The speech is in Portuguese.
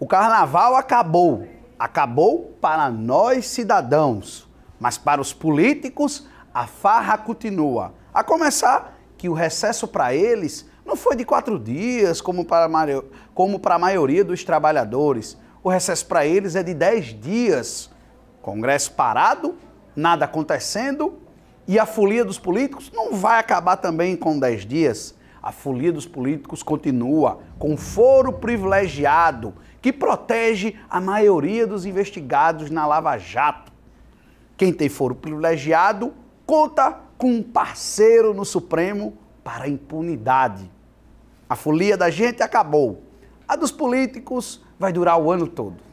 O carnaval acabou. Acabou para nós cidadãos, mas para os políticos a farra continua. A começar que o recesso para eles não foi de quatro dias, como para, a, como para a maioria dos trabalhadores. O recesso para eles é de dez dias. Congresso parado, nada acontecendo, e a folia dos políticos não vai acabar também com dez dias. A folia dos políticos continua com foro privilegiado, que protege a maioria dos investigados na Lava Jato. Quem tem foro privilegiado conta com um parceiro no Supremo para a impunidade. A folia da gente acabou. A dos políticos vai durar o ano todo.